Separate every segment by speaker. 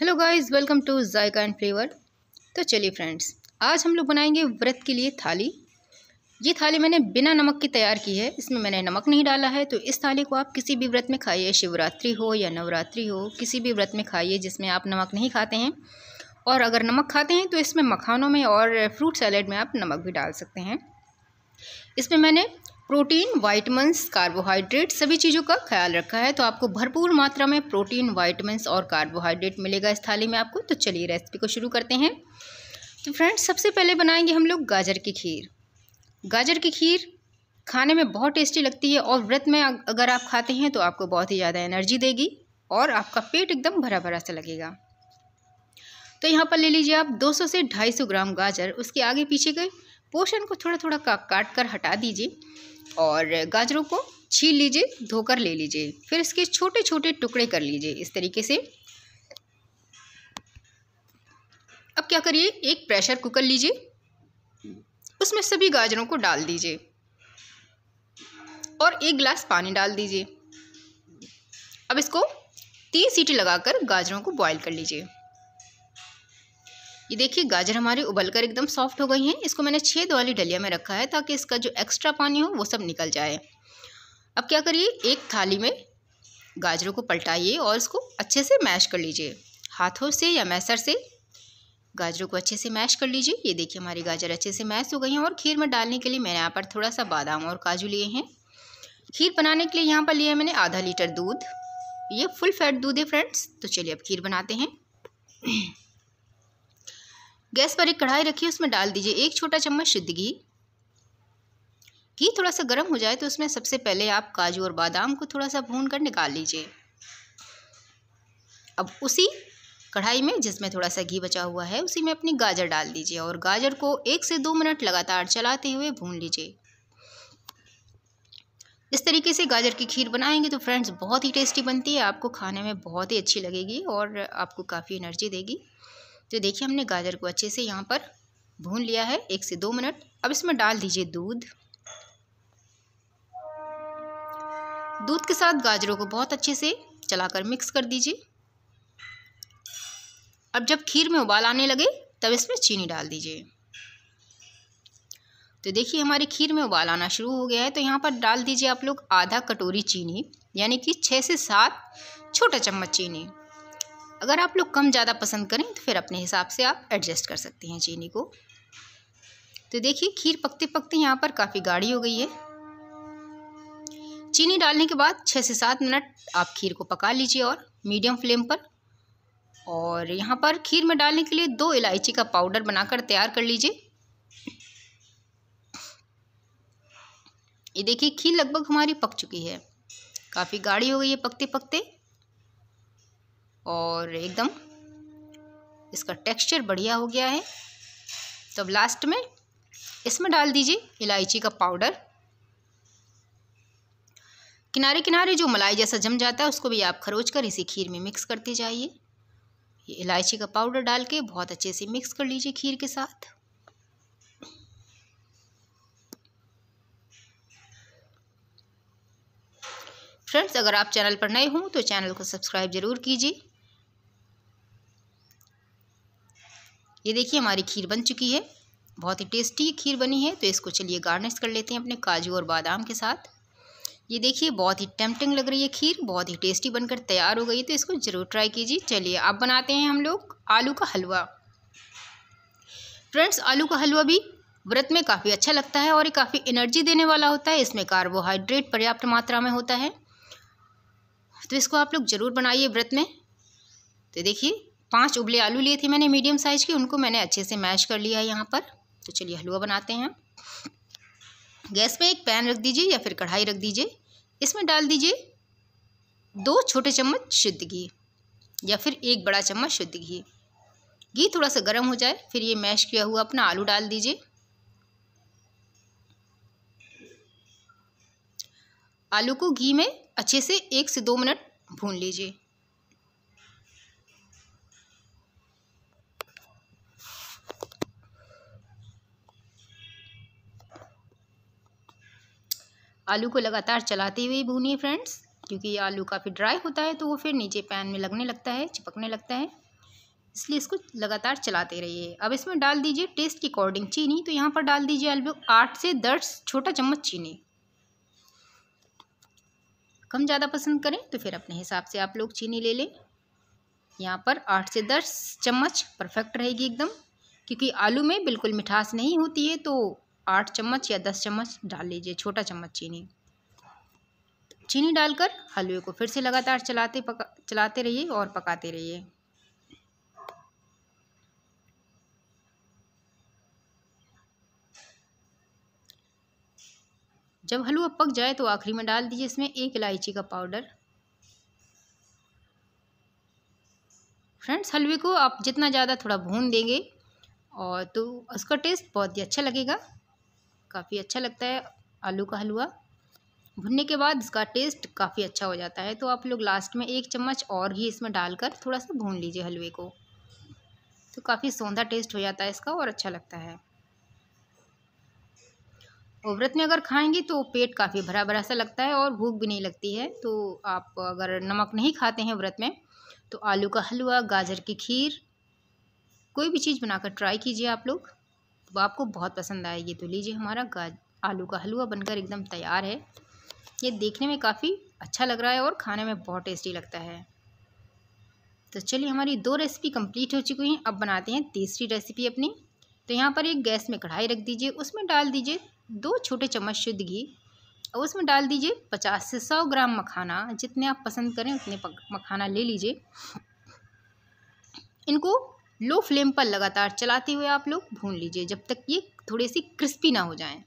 Speaker 1: hello guys welcome to Zayka and flavour तो चलिए friends आज हम लोग बनाएंगे व्रत के लिए थाली ये थाली मैंने बिना नमक की तैयार की है इसमें मैंने नमक नहीं डाला है तो इस थाली को आप किसी भी व्रत में खाइए शिवरात्रि हो या नवरात्रि हो किसी भी व्रत में खाइए जिसमें आप नमक नहीं खाते हैं और अगर नमक खाते हैं तो इसमें मखानों में और फ्रूट सैलेड में आप नमक भी डाल सकते हैं इसमें मैंने प्रोटीन वाइटमिनस कार्बोहाइड्रेट सभी चीज़ों का ख्याल रखा है तो आपको भरपूर मात्रा में प्रोटीन वाइटमिनस और कार्बोहाइड्रेट मिलेगा इस थाली में आपको तो चलिए रेसिपी को शुरू करते हैं तो फ्रेंड्स सबसे पहले बनाएंगे हम लोग गाजर की खीर गाजर की खीर खाने में बहुत टेस्टी लगती है और व्रत में अगर आप खाते हैं तो आपको बहुत ही ज़्यादा एनर्जी देगी और आपका पेट एकदम भरा भरा सा लगेगा तो यहाँ पर ले लीजिए आप 200 से 250 ग्राम गाजर उसके आगे पीछे के पोषण को थोड़ा थोड़ा का, काट कर हटा दीजिए और गाजरों को छील लीजिए धोकर ले लीजिए फिर इसके छोटे छोटे टुकड़े कर लीजिए इस तरीके से अब क्या करिए एक प्रेशर कुकर लीजिए उसमें सभी गाजरों को डाल दीजिए और एक गिलास पानी डाल दीजिए अब इसको तीन सीटी लगाकर गाजरों को बॉईल कर लीजिए ये देखिए गाजर हमारी उबल कर एकदम सॉफ्ट हो गई हैं इसको मैंने छेद वाली डलिया में रखा है ताकि इसका जो एक्स्ट्रा पानी हो वो सब निकल जाए अब क्या करिए एक थाली में गाजरों को पलटाइए और इसको अच्छे से मैश कर लीजिए हाथों से या मैसर से गाजरों को अच्छे से मैश कर लीजिए ये देखिए हमारी गाजर अच्छे से मैश हो गई हैं और खीर में डालने के लिए मैंने यहाँ पर थोड़ा सा बादाम और काजू लिए हैं खीर बनाने के लिए यहाँ पर लिया मैंने आधा लीटर दूध ये फुल फैट दूध है फ्रेंड्स तो चलिए अब खीर बनाते हैं गैस पर एक कढ़ाई रखिए उसमें डाल दीजिए एक छोटा चम्मच सिद्ध घी घी थोड़ा सा गर्म हो जाए तो उसमें सबसे पहले आप काजू और बादाम को थोड़ा सा भून कर निकाल लीजिए अब उसी कढ़ाई में जिसमें थोड़ा सा घी बचा हुआ है उसी में अपनी गाजर डाल दीजिए और गाजर को एक से दो मिनट लगातार चलाते हुए भून लीजिए इस तरीके से गाजर की खीर बनाएंगे तो फ्रेंड्स बहुत ही टेस्टी बनती है आपको खाने में बहुत ही अच्छी लगेगी और आपको काफ़ी एनर्जी देगी तो देखिए हमने गाजर को अच्छे से यहाँ पर भून लिया है एक से दो मिनट अब इसमें डाल दीजिए दूध दूध के साथ गाजरों को बहुत अच्छे से चलाकर मिक्स कर दीजिए अब जब खीर में उबाल आने लगे तब इसमें चीनी डाल दीजिए तो देखिए हमारी खीर में उबाल आना शुरू हो गया है तो यहाँ पर डाल दीजिए आप लोग आधा कटोरी चीनी यानी कि छः से सात छोटा चम्मच चीनी अगर आप लोग कम ज़्यादा पसंद करें तो फिर अपने हिसाब से आप एडजस्ट कर सकते हैं चीनी को तो देखिए खीर पकते पकते यहाँ पर काफ़ी गाढ़ी हो गई है चीनी डालने के बाद छः से सात मिनट आप खीर को पका लीजिए और मीडियम फ्लेम पर और यहाँ पर खीर में डालने के लिए दो इलायची का पाउडर बनाकर तैयार कर लीजिए ये देखिए खीर लगभग हमारी पक चुकी है काफ़ी गाढ़ी हो गई है पकते पकते और एकदम इसका टेक्सचर बढ़िया हो गया है तब तो लास्ट में इसमें डाल दीजिए इलायची का पाउडर किनारे किनारे जो मलाई जैसा जम जाता है उसको भी आप खरोच कर इसी खीर में मिक्स करते जाइए ये इलायची का पाउडर डाल के बहुत अच्छे से मिक्स कर लीजिए खीर के साथ फ्रेंड्स अगर आप चैनल पर नए हों तो चैनल को सब्सक्राइब ज़रूर कीजिए ये देखिए हमारी खीर बन चुकी है बहुत ही टेस्टी खीर बनी है तो इसको चलिए गार्निश कर लेते हैं अपने काजू और बादाम के साथ ये देखिए बहुत ही टेम्पटिंग लग रही है खीर बहुत ही टेस्टी बनकर तैयार हो गई तो इसको ज़रूर ट्राई कीजिए चलिए अब बनाते हैं हम लोग आलू का हलवा फ्रेंड्स आलू का हलवा भी व्रत में काफ़ी अच्छा लगता है और ये काफ़ी एनर्जी देने वाला होता है इसमें कार्बोहाइड्रेट पर्याप्त मात्रा में होता है तो इसको आप लोग ज़रूर बनाइए व्रत में तो देखिए पाँच उबले आलू लिए थे मैंने मीडियम साइज़ के उनको मैंने अच्छे से मैश कर लिया है यहाँ पर तो चलिए हलवा बनाते हैं गैस पे एक पैन रख दीजिए या फिर कढ़ाई रख दीजिए इसमें डाल दीजिए दो छोटे चम्मच शुद्ध घी या फिर एक बड़ा चम्मच शुद्ध घी घी थोड़ा सा गर्म हो जाए फिर ये मैश किया हुआ अपना आलू डाल दीजिए आलू को घी में अच्छे से एक से दो मिनट भून लीजिए आलू को लगातार चलाते हुए भूनिए फ्रेंड्स क्योंकि ये आलू काफ़ी ड्राई होता है तो वो फिर नीचे पैन में लगने लगता है चिपकने लगता है इसलिए इसको लगातार चलाते रहिए अब इसमें डाल दीजिए टेस्ट के अकॉर्डिंग चीनी तो यहाँ पर डाल दीजिए आलू आठ से दस छोटा चम्मच चीनी कम ज़्यादा पसंद करें तो फिर अपने हिसाब से आप लोग चीनी ले लें यहाँ पर आठ से दस चम्मच परफेक्ट रहेगी एकदम क्योंकि आलू में बिल्कुल मिठास नहीं होती है तो आठ चम्मच या दस चम्मच डाल लीजिए छोटा चम्मच चीनी चीनी डालकर हलवे को फिर से लगातार चलाते पका चलाते रहिए और पकाते रहिए जब हलवा पक जाए तो आखिरी में डाल दीजिए इसमें एक इलायची का पाउडर फ्रेंड्स हलवे को आप जितना ज़्यादा थोड़ा भून देंगे और तो उसका टेस्ट बहुत ही अच्छा लगेगा काफ़ी अच्छा लगता है आलू का हलवा भुनने के बाद इसका टेस्ट काफ़ी अच्छा हो जाता है तो आप लोग लास्ट में एक चम्मच और घी इसमें डालकर थोड़ा सा भून लीजिए हलवे को तो काफ़ी सौंधा टेस्ट हो जाता है इसका और अच्छा लगता है और व्रत में अगर खाएंगे तो पेट काफ़ी भरा भरा सा लगता है और भूख भी नहीं लगती है तो आप अगर नमक नहीं खाते हैं व्रत में तो आलू का हलवा गाजर की खीर कोई भी चीज़ बनाकर ट्राई कीजिए आप लोग वो तो आपको बहुत पसंद आएगी तो लीजिए हमारा गाज आलू का हलवा बनकर एकदम तैयार है ये देखने में काफ़ी अच्छा लग रहा है और खाने में बहुत टेस्टी लगता है तो चलिए हमारी दो रेसिपी कंप्लीट हो चुकी हैं अब बनाते हैं तीसरी रेसिपी अपनी तो यहाँ पर एक गैस में कढ़ाई रख दीजिए उसमें डाल दीजिए दो छोटे चम्मच शुद्ध घी और उसमें डाल दीजिए पचास से सौ ग्राम मखाना जितने आप पसंद करें उतने मखाना ले लीजिए इनको लो फ्लेम पर लगातार चलाते हुए आप लोग भून लीजिए जब तक ये थोड़े सी क्रिस्पी ना हो जाए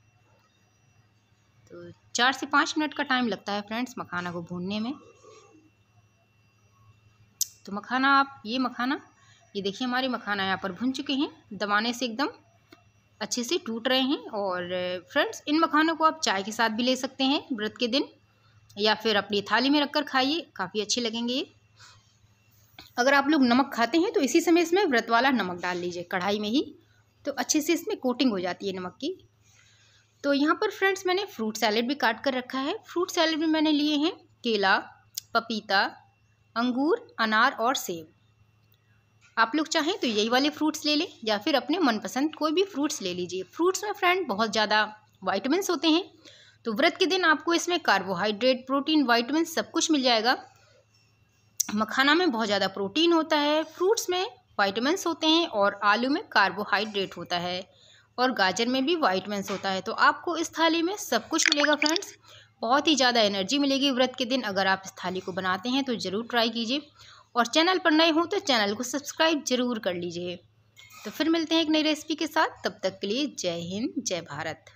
Speaker 1: तो चार से पाँच मिनट का टाइम लगता है फ्रेंड्स मखाना को भूनने में तो मखाना आप ये मखाना ये देखिए हमारे मखाना यहाँ पर भुन चुके हैं दबाने से एकदम अच्छे से टूट रहे हैं और फ्रेंड्स इन मखानों को आप चाय के साथ भी ले सकते हैं व्रत के दिन या फिर अपनी थाली में रखकर खाइए काफ़ी अच्छे लगेंगे ये अगर आप लोग नमक खाते हैं तो इसी समय इसमें व्रत वाला नमक डाल लीजिए कढ़ाई में ही तो अच्छे से इसमें कोटिंग हो जाती है नमक की तो यहाँ पर फ्रेंड्स मैंने फ्रूट सैलेड भी काट कर रखा है फ्रूट सैलेड में मैंने लिए हैं केला पपीता अंगूर अनार और सेब आप लोग चाहें तो यही वाले फ्रूट्स ले लें या फिर अपने मनपसंद कोई भी फ्रूट्स ले लीजिए फ्रूट्स में फ्रेंड बहुत ज़्यादा वाइटमिन होते हैं तो व्रत के दिन आपको इसमें कार्बोहाइड्रेट प्रोटीन वाइटमिन सब कुछ मिल जाएगा मखाना में बहुत ज़्यादा प्रोटीन होता है फ्रूट्स में वाइटमिन्स होते हैं और आलू में कार्बोहाइड्रेट होता है और गाजर में भी वाइटमिनस होता है तो आपको इस थाली में सब कुछ मिलेगा फ्रेंड्स बहुत ही ज़्यादा एनर्जी मिलेगी व्रत के दिन अगर आप इस थाली को बनाते हैं तो ज़रूर ट्राई कीजिए और चैनल पर नए हों तो चैनल को सब्सक्राइब ज़रूर कर लीजिए तो फिर मिलते हैं एक नई रेसिपी के साथ तब तक के लिए जय हिंद जय भारत